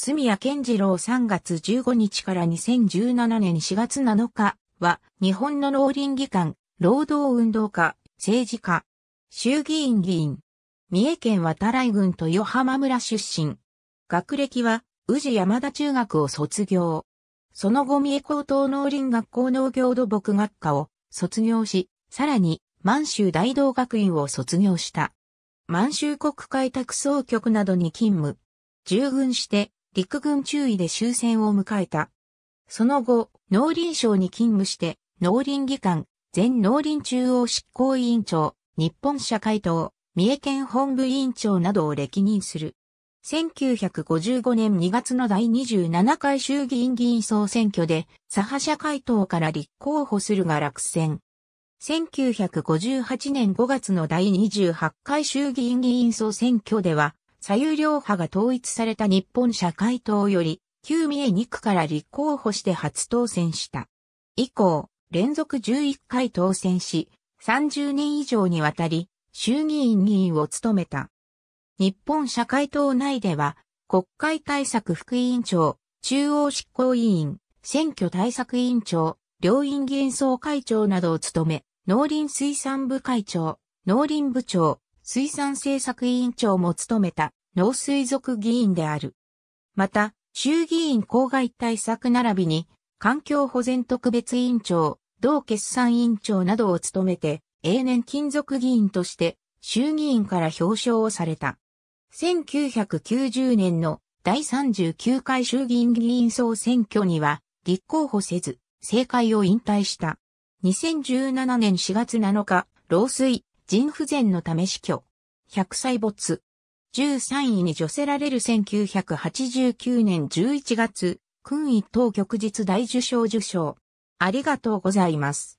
住谷健次郎3月15日から2017年4月7日は、日本の農林議官、労働運動家、政治家、衆議院議員、三重県渡来郡豊浜村出身。学歴は、宇治山田中学を卒業。その後三重高等農林学校農業土木学科を卒業し、さらに満州大道学院を卒業した。満州国会拓総局などに勤務。従軍して陸軍中尉で終戦を迎えた。その後、農林省に勤務して、農林議官、全農林中央執行委員長、日本社会党、三重県本部委員長などを歴任する。1955年2月の第27回衆議院議員総選挙で、左派社会党から立候補するが落選。1958年5月の第28回衆議院議員総選挙では、左右両派が統一された日本社会党より、旧三重2区から立候補して初当選した。以降、連続11回当選し、30年以上にわたり、衆議院議員を務めた。日本社会党内では、国会対策副委員長、中央執行委員、選挙対策委員長、両院議員総会長などを務め、農林水産部会長、農林部長、水産政策委員長も務めた農水族議員である。また、衆議院公害対策並びに、環境保全特別委員長、同決算委員長などを務めて、永年金属議員として、衆議院から表彰をされた。1990年の第39回衆議院議員総選挙には、立候補せず、政界を引退した。2017年4月7日、老衰、腎不全のため死去。100歳没。13位に除せられる1989年11月、勲位当局日大受賞受賞。ありがとうございます。